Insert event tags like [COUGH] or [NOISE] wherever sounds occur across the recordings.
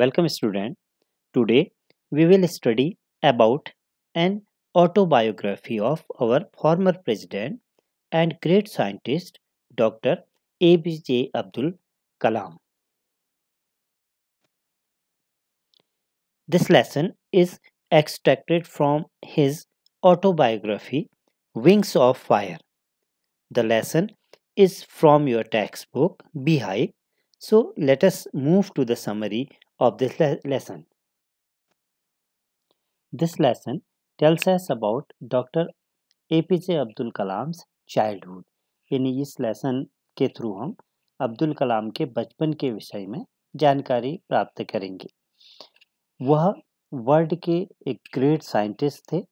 Welcome student. Today we will study about an autobiography of our former president and great scientist Dr. ABJ Abdul Kalam. This lesson is extracted from his autobiography Wings of Fire. The lesson is from your textbook Beehive So let us move to the summary of this le lesson. This lesson tells us about Dr. APJ Abdul Kalam's childhood. यानी इस lesson के through हम अब्दुल कलाम के बचपन के विषय में जानकारी प्राप्त करेंगे वह वर्ल्ड के एक ग्रेट साइंटिस्ट थे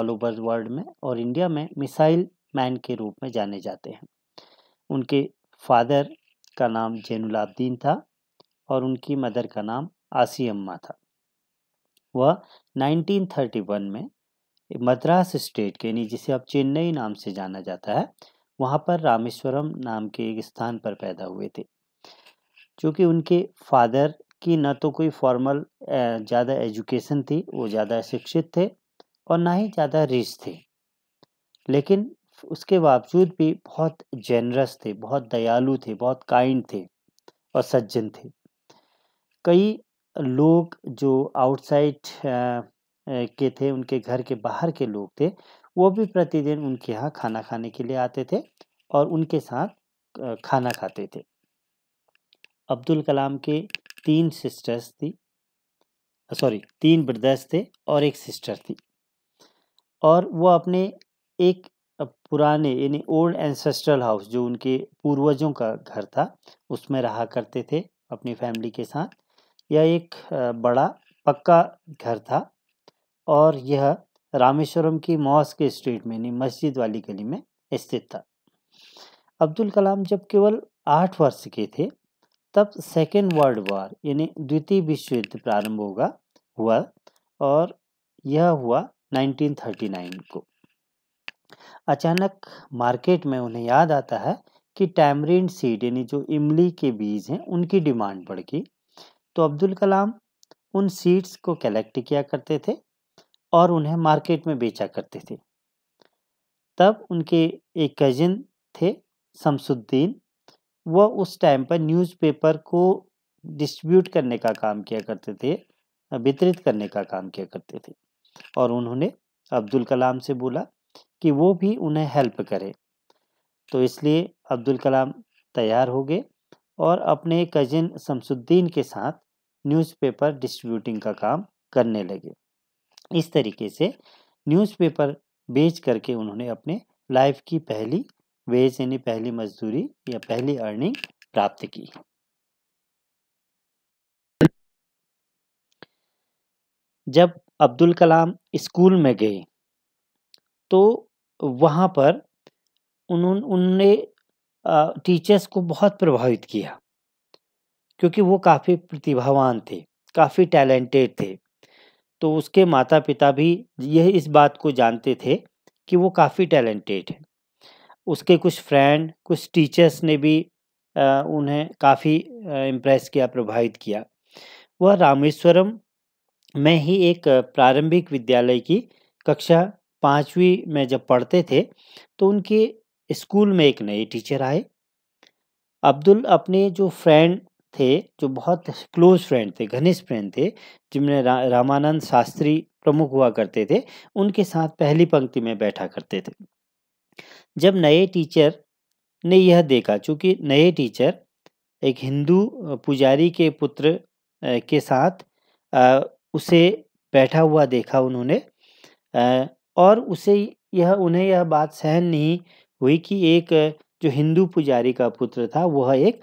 ऑल ओवर वर्ल्ड में और इंडिया में मिसाइल मैन के रूप में जाने जाते हैं उनके फादर का नाम जैनुलाब्दीन था और उनकी मदर का नाम आसी अम्मा था वह 1931 में मद्रास स्टेट के यानी जिसे अब चेन्नई नाम से जाना जाता है वहाँ पर रामेश्वरम नाम के एक स्थान पर पैदा हुए थे चूँकि उनके फादर की न तो कोई फॉर्मल ज़्यादा एजुकेशन थी वो ज़्यादा शिक्षित थे और ना ही ज़्यादा रिच थे लेकिन उसके बावजूद भी बहुत जेनरस थे बहुत दयालु थे बहुत काइंड थे और सज्जन थे कई लोग जो आउटसाइड के थे उनके घर के बाहर के लोग थे वो भी प्रतिदिन उनके यहाँ खाना खाने के लिए आते थे और उनके साथ खाना खाते थे अब्दुल कलाम के तीन सिस्टर्स थी सॉरी तीन ब्रदर्स थे और एक सिस्टर थी और वो अपने एक पुराने यानी ओल्ड एंसेस्ट्रल हाउस जो उनके पूर्वजों का घर था उसमें रहा करते थे अपनी फैमिली के साथ यह एक बड़ा पक्का घर था और यह रामेश्वरम की मॉस्क स्ट्रीट में यानी मस्जिद वाली गली में स्थित था अब्दुल कलाम जब केवल आठ वर्ष के थे तब सेकेंड वर्ल्ड वॉर यानी द्वितीय विश्व युद्ध प्रारंभ होगा हुआ और यह हुआ 1939 को अचानक मार्केट में उन्हें याद आता है कि टैमरीन सीड यानी जो इमली के बीज हैं उनकी डिमांड बढ़ गई तो अब्दुल कलाम उन सीड्स को कलेक्ट किया करते थे और उन्हें मार्केट में बेचा करते थे तब उनके एक कजिन थे शमसुद्दीन वह उस टाइम पर न्यूज़पेपर को डिस्ट्रीब्यूट करने का काम किया करते थे वितरित करने का काम किया करते थे और उन्होंने अब्दुल कलाम से बोला कि वो भी उन्हें हेल्प करे तो इसलिए अब्दुल कलाम तैयार हो गए और अपने कजिन शमसुद्दीन के साथ न्यूज़पेपर डिस्ट्रीब्यूटिंग का काम करने लगे इस तरीके से न्यूज़पेपर बेच करके उन्होंने अपने लाइफ की पहली वेज यानी पहली मजदूरी या पहली अर्निंग प्राप्त की जब अब्दुल कलाम स्कूल में गए तो वहाँ पर उन्होंने उन टीचर्स को बहुत प्रभावित किया क्योंकि वो काफ़ी प्रतिभावान थे काफ़ी टैलेंटेड थे तो उसके माता पिता भी यह इस बात को जानते थे कि वो काफ़ी टैलेंटेड है उसके कुछ फ्रेंड कुछ टीचर्स ने भी आ, उन्हें काफ़ी इम्प्रेस किया प्रभावित किया वह रामेश्वरम में ही एक प्रारंभिक विद्यालय की कक्षा पाँचवीं में जब पढ़ते थे तो उनके स्कूल में एक नए टीचर आए अब्दुल अपने जो फ्रेंड थे जो बहुत क्लोज फ्रेंड थे घनिष्ठ फ्रेंड थे जिनमें रा, रामानंद शास्त्री प्रमुख हुआ करते थे उनके साथ पहली पंक्ति में बैठा करते थे जब नए टीचर ने यह देखा चूँकि नए टीचर एक हिंदू पुजारी के पुत्र के साथ उसे बैठा हुआ देखा उन्होंने और उसे यह उन्हें यह बात सहन नहीं हुई कि एक जो हिंदू पुजारी का पुत्र था वह एक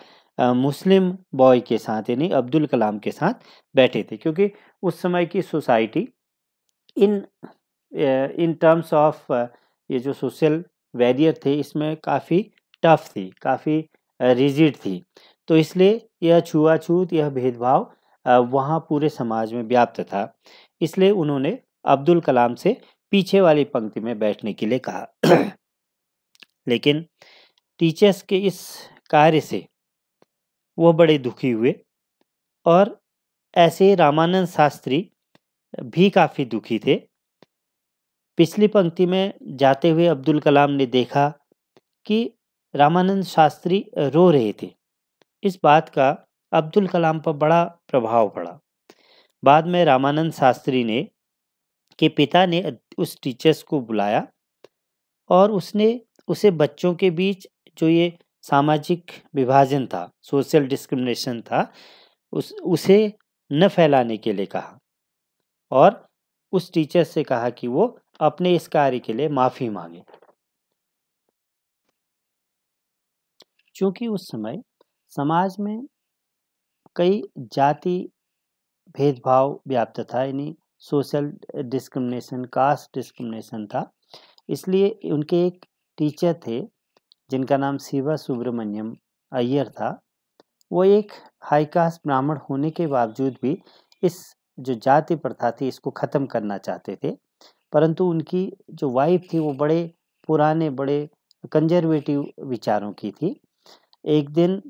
मुस्लिम बॉय के साथ यानी अब्दुल कलाम के साथ बैठे थे क्योंकि उस समय की society in in terms of ये जो सोशल वैरियर थे इसमें काफ़ी टफ थी काफ़ी रिजिड थी तो इसलिए यह छुआछूत यह भेदभाव वहाँ पूरे समाज में व्याप्त था इसलिए उन्होंने अब्दुल कलाम से पीछे वाली पंक्ति में बैठने के लिए कहा [CLEARS THROAT] लेकिन टीचर्स के इस कार्य से वह बड़े दुखी हुए और ऐसे रामानंद शास्त्री भी काफ़ी दुखी थे पिछली पंक्ति में जाते हुए अब्दुल कलाम ने देखा कि रामानंद शास्त्री रो रहे थे इस बात का अब्दुल कलाम पर बड़ा प्रभाव पड़ा बाद में रामानंद शास्त्री ने के पिता ने उस टीचर्स को बुलाया और उसने उसे बच्चों के बीच जो ये सामाजिक विभाजन था सोशल डिस्क्रिमिनेशन था उस उसे न फैलाने के लिए कहा और उस टीचर से कहा कि वो अपने इस कार्य के लिए माफ़ी मांगे क्योंकि उस समय समाज में कई जाति भेदभाव व्याप्त था यानी सोशल डिस्क्रिमिनेशन कास्ट डिस्क्रिमिनेशन था इसलिए उनके एक टीचर थे जिनका नाम शिवा सुब्रमण्यम अय्यर था वो एक हाई कास्ट ब्राह्मण होने के बावजूद भी इस जो जाति प्रथा थी इसको ख़त्म करना चाहते थे परंतु उनकी जो वाइफ थी वो बड़े पुराने बड़े कंजर्वेटिव विचारों की थी एक दिन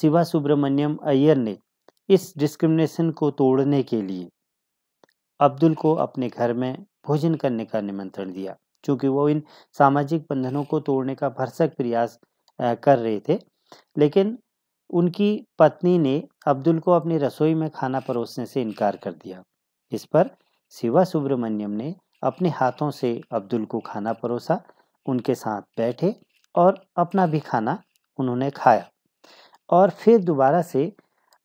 शिवा सुब्रमण्यम अय्यर ने इस डिस्क्रिमिनेशन को तोड़ने के लिए अब्दुल को अपने घर में भोजन करने का निमंत्रण दिया क्योंकि वो इन सामाजिक बंधनों को तोड़ने का भरसक प्रयास कर रहे थे लेकिन उनकी पत्नी ने अब्दुल को अपनी रसोई में खाना परोसने से इनकार कर दिया इस पर शिवा सुब्रमण्यम ने अपने हाथों से अब्दुल को खाना परोसा उनके साथ बैठे और अपना भी खाना उन्होंने खाया और फिर दोबारा से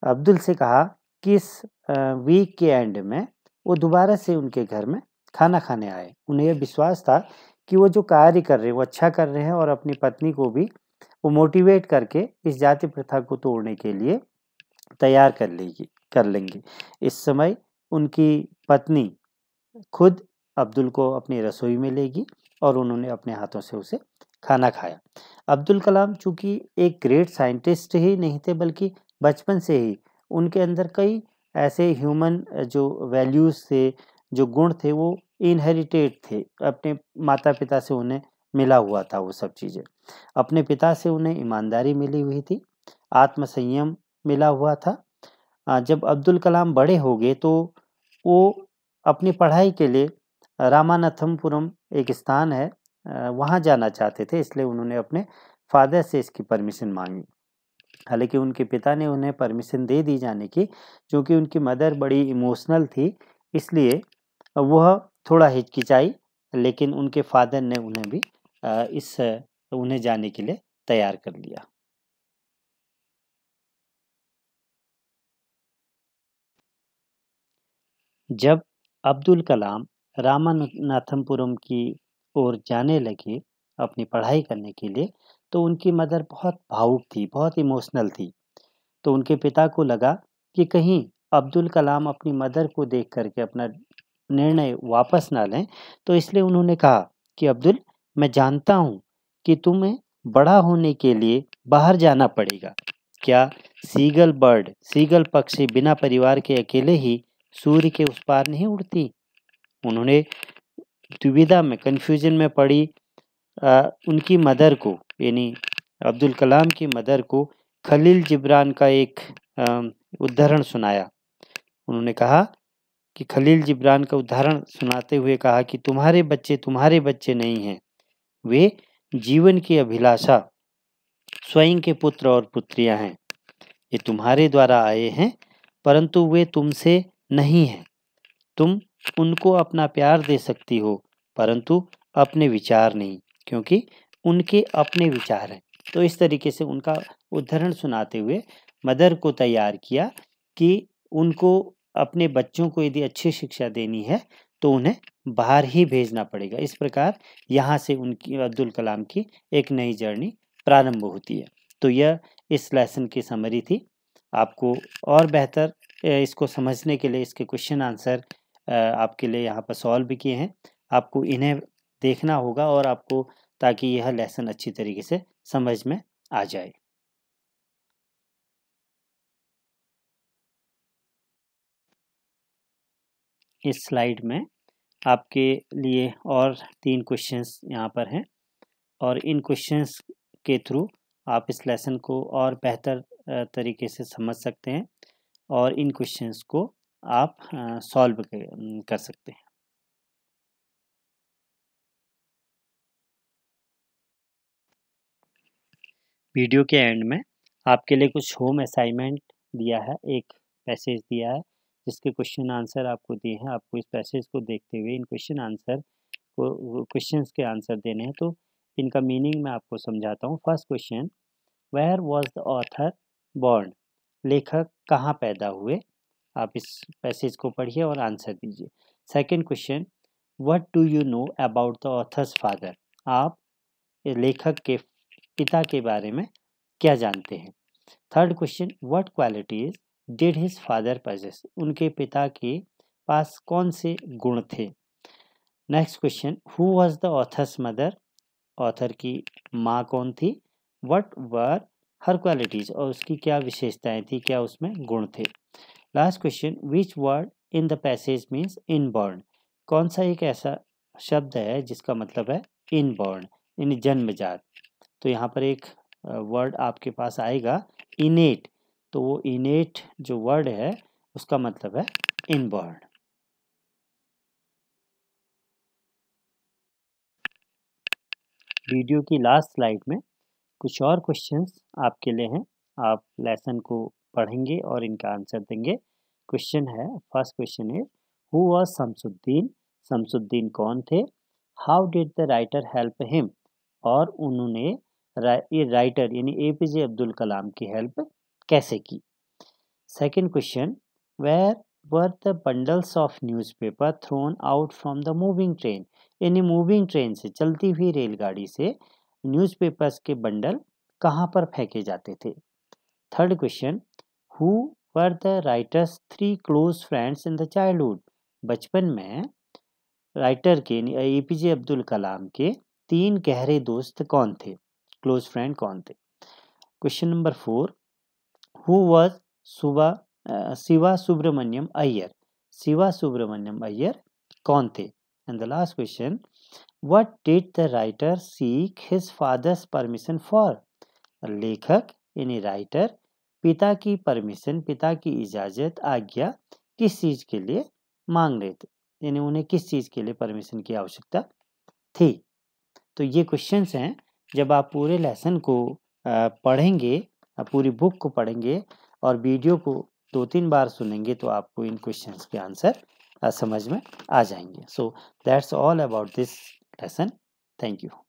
अब्दुल से कहा कि इस वीक के एंड में वो दोबारा से उनके घर में खाना खाने आए उन्हें यह विश्वास था कि वो जो कार्य कर रहे हैं वो अच्छा कर रहे हैं और अपनी पत्नी को भी वो मोटिवेट करके इस जाति प्रथा को तोड़ने के लिए तैयार कर लेगी कर लेंगे इस समय उनकी पत्नी खुद अब्दुल को अपनी रसोई में लेगी और उन्होंने अपने हाथों से उसे खाना खाया अब्दुल कलाम चूंकि एक ग्रेट साइंटिस्ट ही नहीं थे बल्कि बचपन से ही उनके अंदर कई ऐसे ह्यूमन जो वैल्यूज़ थे जो गुण थे वो इनहेरिटेड थे अपने माता पिता से उन्हें मिला हुआ था वो सब चीज़ें अपने पिता से उन्हें ईमानदारी मिली हुई थी आत्मसंयम मिला हुआ था जब अब्दुल कलाम बड़े हो गए तो वो अपनी पढ़ाई के लिए रामानाथमपुरम एक स्थान है वहाँ जाना चाहते थे इसलिए उन्होंने अपने फादर से इसकी परमिशन मांगी हालांकि उनके पिता ने उन्हें परमिशन दे दी जाने की क्योंकि उनकी मदर बड़ी इमोशनल थी इसलिए वह थोड़ा हिचकिचाई लेकिन उनके फादर ने उन्हें भी इस उन्हें जाने के लिए तैयार कर लिया जब अब्दुल कलाम रामानाथमपुरम की ओर जाने लगे अपनी पढ़ाई करने के लिए तो उनकी मदर बहुत भावुक थी बहुत इमोशनल थी तो उनके पिता को लगा कि कहीं अब्दुल कलाम अपनी मदर को देख करके अपना निर्णय वापस ना लें तो इसलिए उन्होंने कहा कि अब्दुल मैं जानता हूँ कि तुम्हें बड़ा होने के लिए बाहर जाना पड़ेगा क्या सीगल बर्ड सीगल पक्षी बिना परिवार के अकेले ही सूर्य के उस पार नहीं उड़ती उन्होंने दुविधा में कन्फ्यूजन में पड़ी आ, उनकी मदर को यानी अब्दुल कलाम की मदर को खलील जिब्रान का एक उदाहरण सुनाया उन्होंने कहा कि खलील जिब्रान का उदाहरण सुनाते हुए कहा कि तुम्हारे बच्चे तुम्हारे बच्चे नहीं हैं वे जीवन की अभिलाषा स्वयं के पुत्र और पुत्रियां हैं ये तुम्हारे द्वारा आए हैं परंतु वे तुमसे नहीं हैं तुम उनको अपना प्यार दे सकती हो परंतु अपने विचार नहीं क्योंकि उनके अपने विचार हैं तो इस तरीके से उनका उदाहरण सुनाते हुए मदर को तैयार किया कि उनको अपने बच्चों को यदि अच्छी शिक्षा देनी है तो उन्हें बाहर ही भेजना पड़ेगा इस प्रकार यहाँ से उनकी अब्दुल कलाम की एक नई जर्नी प्रारंभ होती है तो यह इस लेसन की समरी थी आपको और बेहतर इसको समझने के लिए इसके क्वेश्चन आंसर आपके लिए यहाँ पर सॉल्व किए हैं आपको इन्हें देखना होगा और आपको ताकि यह लेसन अच्छी तरीके से समझ में आ जाए इस स्लाइड में आपके लिए और तीन क्वेश्चंस यहाँ पर हैं और इन क्वेश्चंस के थ्रू आप इस लेसन को और बेहतर तरीके से समझ सकते हैं और इन क्वेश्चंस को आप सॉल्व कर सकते हैं वीडियो के एंड में आपके लिए कुछ होम असाइनमेंट दिया है एक पैसेज दिया है जिसके क्वेश्चन आंसर आपको दिए हैं आपको इस पैसेज को देखते हुए इन क्वेश्चन आंसर को क्वेश्चन के आंसर देने हैं तो इनका मीनिंग मैं आपको समझाता हूँ first question where was the author born लेखक कहाँ पैदा हुए आप इस पैसेज को पढ़िए और आंसर दीजिए second question what do you know about the author's father आप लेखक के पिता के बारे में क्या जानते हैं third question what qualities did his father possess उनके पिता के पास कौन से गुण थे next question who was the author's mother author की माँ कौन थी वट वर हर क्वालिटीज और उसकी क्या विशेषताएं थी क्या उसमें गुण थे last question which word in the passage means inborn कौन सा एक ऐसा शब्द है जिसका मतलब है इनबॉर्न यानी जन्मजात तो यहाँ पर एक वर्ड आपके पास आएगा इनेट तो वो इनेट जो वर्ड है उसका मतलब है इनबर्ड वीडियो की लास्ट स्लाइड में कुछ और क्वेश्चंस आपके लिए हैं आप लेसन को पढ़ेंगे और इनका आंसर देंगे क्वेश्चन है first question is who was Shamsuddin Shamsuddin कौन थे how did the writer help him और उन्होंने ये राइटर यानी ए पी जे अब्दुल कलाम की हेल्प कैसे की second question where were the bundles of newspaper thrown out from the moving train यानी मूविंग ट्रेन से चलती हुई रेलगाड़ी से न्यूज़पेपर्स के बंडल कहाँ पर फेंके जाते थे third question who were the writer's three close friends in the childhood बचपन में राइटर के ए पी जे अब्दुल कलाम के तीन गहरे दोस्त कौन थे क्लोज फ्रेंड कौन थे question number four who was Subba Shiva Subramaniam Iyer Shiva Subramaniam Iyer कौन थे and the last question what did the writer seek his father's permission for लेखक यानी राइटर पिता की परमिशन पिता की इजाज़त आज्ञा किस चीज़ के लिए मांग रहे थे यानी उन्हें किस चीज़ के लिए परमिशन की आवश्यकता थी तो ये क्वेश्चंस हैं जब आप पूरे लेसन को पढ़ेंगे पूरी बुक को पढ़ेंगे और वीडियो को दो तीन बार सुनेंगे तो आपको इन क्वेश्चंस के आंसर समझ में आ जाएंगे so that's all about this lesson thank you